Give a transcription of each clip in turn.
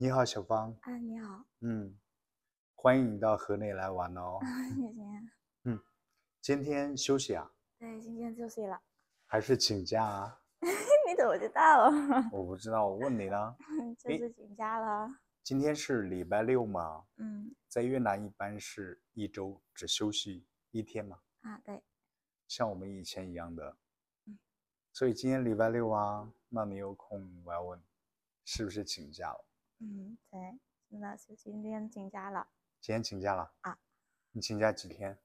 你好，小芳。啊，你好。嗯，欢迎你到河内来玩哦。谢谢。嗯，今天休息啊？对，今天休息了。还是请假啊？你怎么知道我不知道，我问你呢。就是请假了。今天是礼拜六嘛？嗯。在越南一般是一周只休息一天嘛？啊，对。像我们以前一样的。嗯。所以今天礼拜六啊，那没有空，我要问，是不是请假了？嗯，对，真的是今天请假了。今天请假了啊？你请假几天？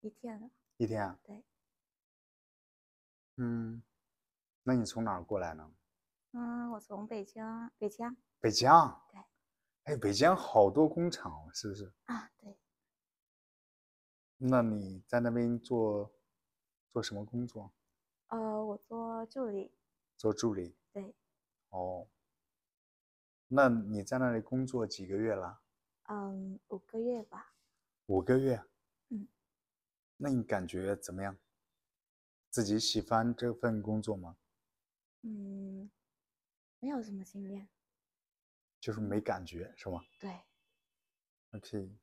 一天。一天啊？对。嗯，那你从哪儿过来呢？嗯，我从北京，北京。北京。对。哎，北京好多工厂，是不是？啊，对。那你在那边做做什么工作？呃，我做助理。做助理？对。哦。那你在那里工作几个月了？嗯，五个月吧。五个月。嗯。那你感觉怎么样？自己喜欢这份工作吗？嗯，没有什么经验。就是没感觉是吗？对。O.K.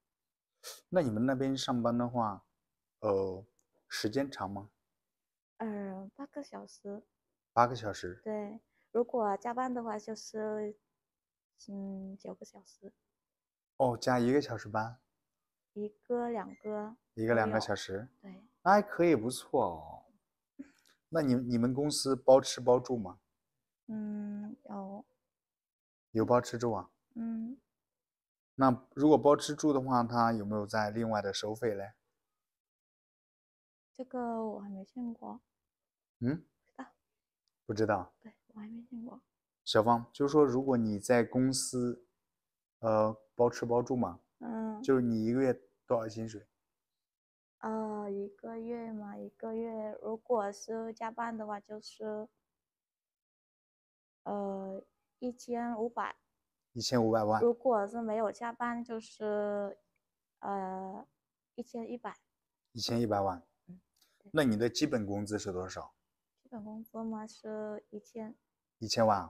那你们那边上班的话，呃，时间长吗？嗯，八个小时。八个小时。对，如果加班的话，就是。嗯，九个小时。哦，加一个小时班。一个、两个。一个、两个小时。对。那还可以，不错。哦。那你你们公司包吃包住吗？嗯，有。有包吃住啊。嗯。那如果包吃住的话，他有没有在另外的收费嘞？这个我还没见过。嗯。不知道。不知道。对，我还没见过。小芳，就是说，如果你在公司，呃，包吃包住嘛，嗯，就是你一个月多少薪水？呃，一个月嘛，一个月，如果是加班的话，就是，呃，一千五百，一千五百万。如果是没有加班，就是，呃，一千一百，一千一百万。嗯，那你的基本工资是多少？基本工资嘛，是一千，一千万。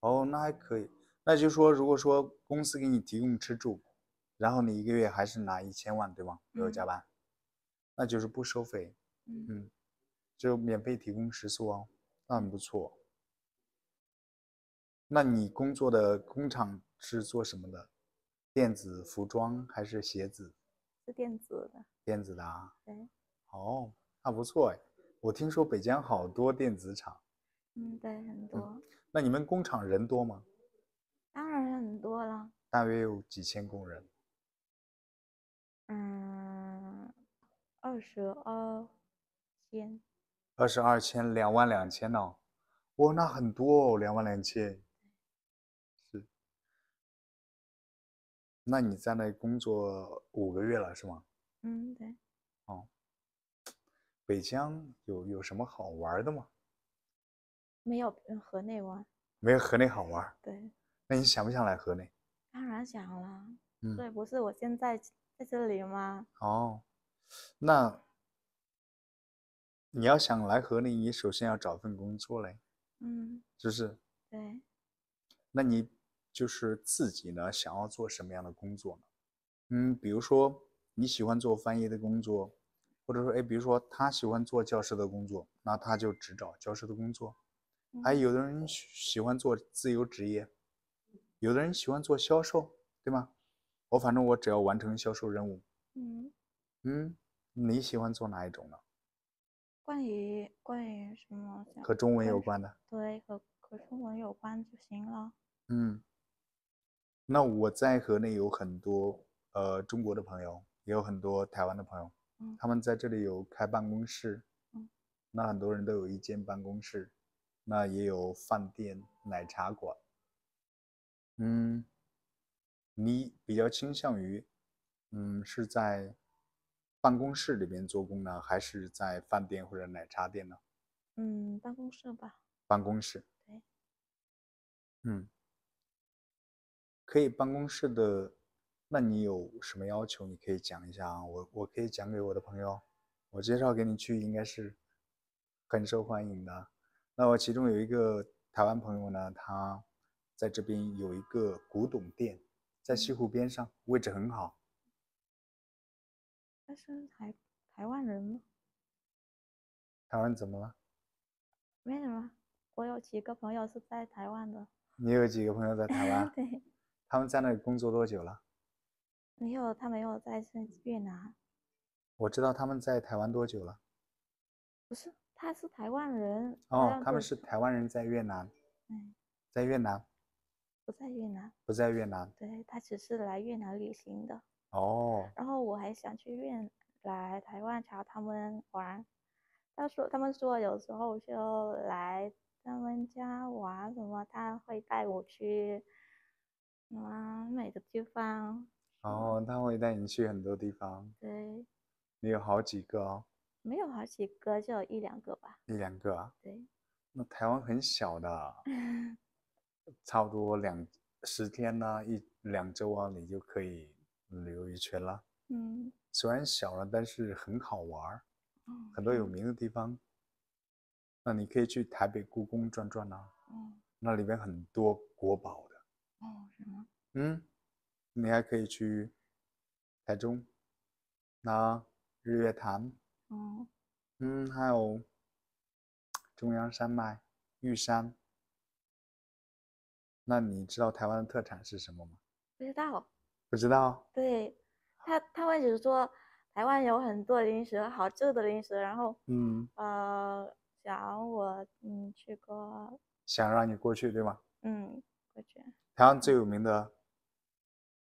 哦，那还可以。那就说，如果说公司给你提供吃住，然后你一个月还是拿一千万，对吗？没有加班，那就是不收费。嗯，就免费提供食宿哦，那很不错。那你工作的工厂是做什么的？电子、服装还是鞋子？是电子的。电子的啊。对。哦，那不错哎。我听说北疆好多电子厂。嗯，对，很多。那你们工厂人多吗？当然很多了，大约有几千工人。嗯，二十二千，二十二千两万两千呢，哇，那很多哦，两万两千。是，那你在那工作五个月了是吗？嗯，对。哦，北疆有有什么好玩的吗？没有河内玩，没有河内好玩。对，那你想不想来河内？当然想了。嗯，对，不是我现在在这里吗？哦，那你要想来河内，你首先要找份工作嘞。嗯，就是。对。那你就是自己呢，想要做什么样的工作呢？嗯，比如说你喜欢做翻译的工作，或者说，哎，比如说他喜欢做教师的工作，那他就只找教师的工作。还有的人喜欢做自由职业，有的人喜欢做销售，对吗？我反正我只要完成销售任务。嗯，嗯，你喜欢做哪一种呢？关于关于什么？和中文有关的。对，和和中文有关就行了。嗯，那我在河内有很多呃中国的朋友，也有很多台湾的朋友，他们在这里有开办公室。嗯，那很多人都有一间办公室。那也有饭店、奶茶馆。嗯，你比较倾向于，嗯，是在办公室里边做工呢，还是在饭店或者奶茶店呢？嗯，办公室吧。办公室。对。嗯，可以。办公室的，那你有什么要求？你可以讲一下啊，我我可以讲给我的朋友，我介绍给你去，应该是很受欢迎的。那我其中有一个台湾朋友呢，他在这边有一个古董店，在西湖边上，位置很好。他是台台湾人吗？台湾怎么了？没什么，我有几个朋友是在台湾的。你有几个朋友在台湾？对。他们在那里工作多久了？没有，他没有在越南。我知道他们在台湾多久了？不是。他是台湾人哦，他们是台湾人在越南。嗯，在越南，不在越南，不在越南。对他只是来越南旅行的哦。然后我还想去越来台湾找他们玩，他说他们说有时候就来他们家玩什么，他会带我去什么美的地方。然后他会带你去很多地方。对，你有好几个哦。没有好几个，就一两个吧。一两个啊，对。那台湾很小的，差不多两十天呢，一两周啊，你就可以旅游一圈了。嗯。虽然小了，但是很好玩儿，很多有名的地方。那你可以去台北故宫转转啊。嗯。那里面很多国宝的。哦，什么？嗯。你还可以去，台中，那日月潭。嗯，嗯，还有中央山脉、玉山。那你知道台湾的特产是什么吗？不知道。不知道。对，他他会只是说台湾有很多零食，好吃的零食，然后嗯呃，想我嗯去过，想让你过去对吗？嗯，过去。台湾最有名的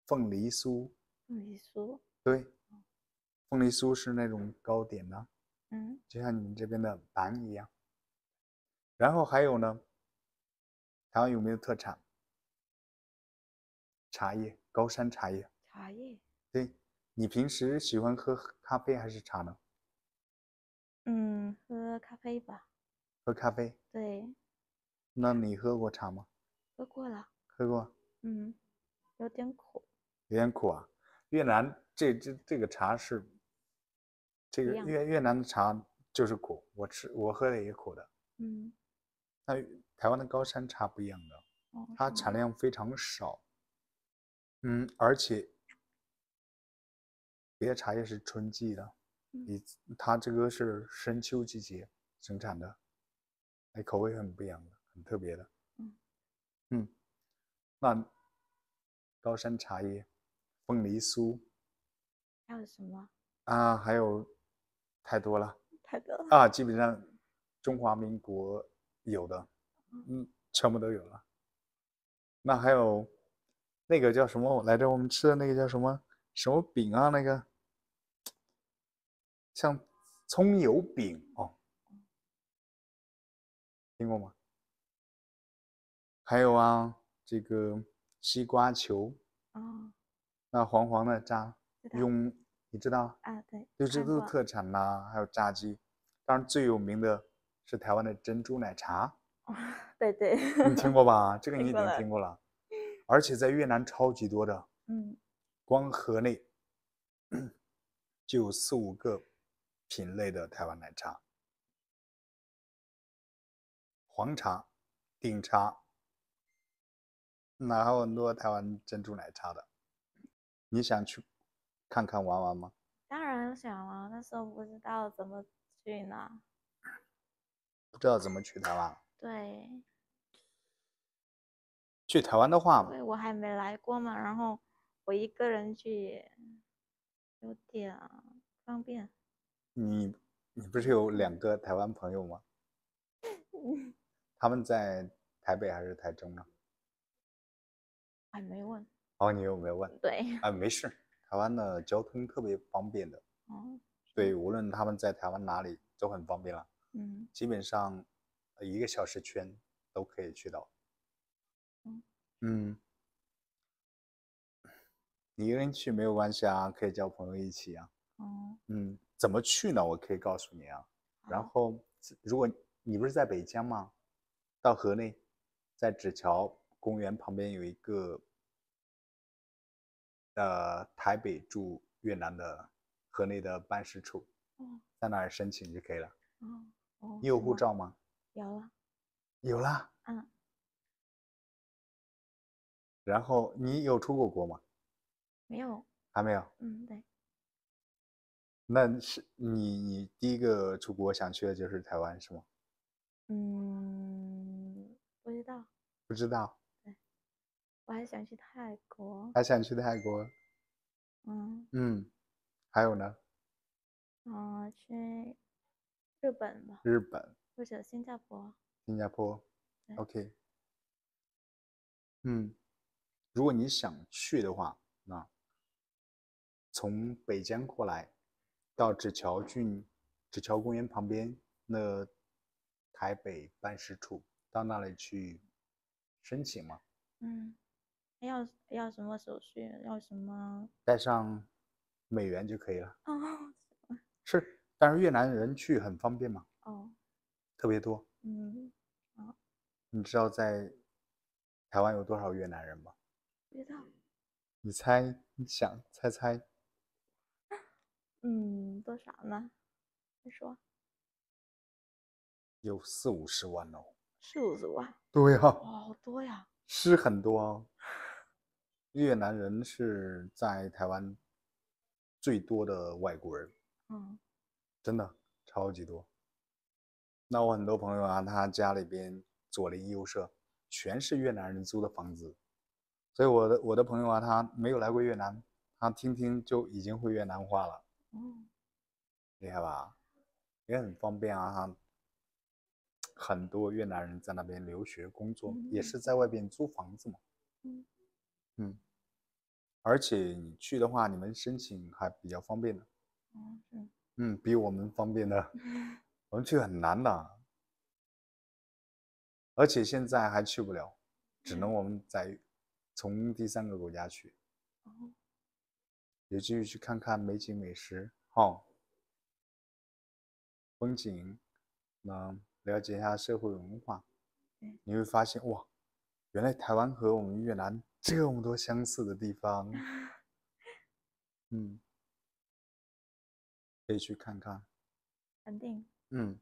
凤梨酥。凤梨酥。对。凤梨酥是那种糕点呢，嗯，就像你们这边的板一样。然后还有呢，台湾有没有特产？茶叶，高山茶叶。茶叶。对，你平时喜欢喝咖啡还是茶呢？嗯，喝咖啡吧。喝咖啡。对。那你喝过茶吗？喝过了。喝过？嗯，有点苦。有点苦啊，越南这这这个茶是。这个越越南的茶就是苦，我吃我喝的也苦的。嗯，那台湾的高山茶不一样的，它产量非常少。嗯，而且别的茶叶是春季的，你它这个是深秋季节生产的，那口味很不一样的，很特别的。嗯，那高山茶叶、凤梨酥，还有什么啊？还有。太多了，太多了啊！基本上中华民国有的，嗯，全部都有了。那还有那个叫什么来着？我们吃的那个叫什么什么饼啊？那个像葱油饼哦，听过吗？还有啊，这个西瓜球啊，那黄黄的渣，用。你知道啊？对，就这都是特产啦，还有炸鸡。当然最有名的是台湾的珍珠奶茶。对 对，你听过吧？这个你已经听过了，而且在越南超级多的。嗯。光河内就有四五个品类的台湾奶茶，黄茶、顶茶，然后很多台湾珍珠奶茶的。你想去？看看玩玩吗？当然想啊，那时候不知道怎么去呢，不知道怎么去台湾。对，去台湾的话，对，我还没来过嘛。然后我一个人去，有点方便。你你不是有两个台湾朋友吗？他们在台北还是台中啊？还没问。哦，你有没有问？对。啊，没事。台湾的交通特别方便的，哦，对，无论他们在台湾哪里都很方便了，嗯，基本上，一个小时圈都可以去到，嗯，嗯，你一个人去没有关系啊，可以叫朋友一起啊，哦，嗯，怎么去呢？我可以告诉你啊，然后如果你不是在北京吗？到河内，在纸桥公园旁边有一个。呃，台北驻越南的河内的办事处，在那儿申请就可以了。哦你有护照吗？有了，有了。嗯。然后你有出过国吗？没有，还没有。嗯，对。那是你，你第一个出国想去的就是台湾，是吗？嗯，不知道。不知道。我还想去泰国，还想去泰国，嗯，嗯，还有呢，嗯，去日本吧，日本或者新加坡，新加坡，OK，嗯，如果你想去的话，那从北疆过来，到纸桥郡纸桥公园旁边那台北办事处，到那里去申请嘛，嗯。要要什么手续？要什么？带上美元就可以了。是，但是越南人去很方便嘛。哦，特别多。嗯，哦、你知道在台湾有多少越南人吗？不知道。你猜？你想猜猜？嗯，多少呢？你说。有四五十万哦。四五十万？对呀。好多呀。是很多哦。越南人是在台湾最多的外国人，嗯，真的超级多。那我很多朋友啊，他家里边左邻右舍全是越南人租的房子，所以我的我的朋友啊，他没有来过越南，他听听就已经会越南话了，嗯，厉害吧？也很方便啊，很多越南人在那边留学、工作，也是在外边租房子嘛，嗯。嗯，而且你去的话，你们申请还比较方便的。嗯，嗯，比我们方便的。我们去很难的，而且现在还去不了，只能我们在从第三个国家去。有机会去看看美景美食，哦，风景，能了解一下社会文化，你会发现哇。原来台湾和我们越南 这么多相似的地方，嗯，可以去看看，肯定，嗯。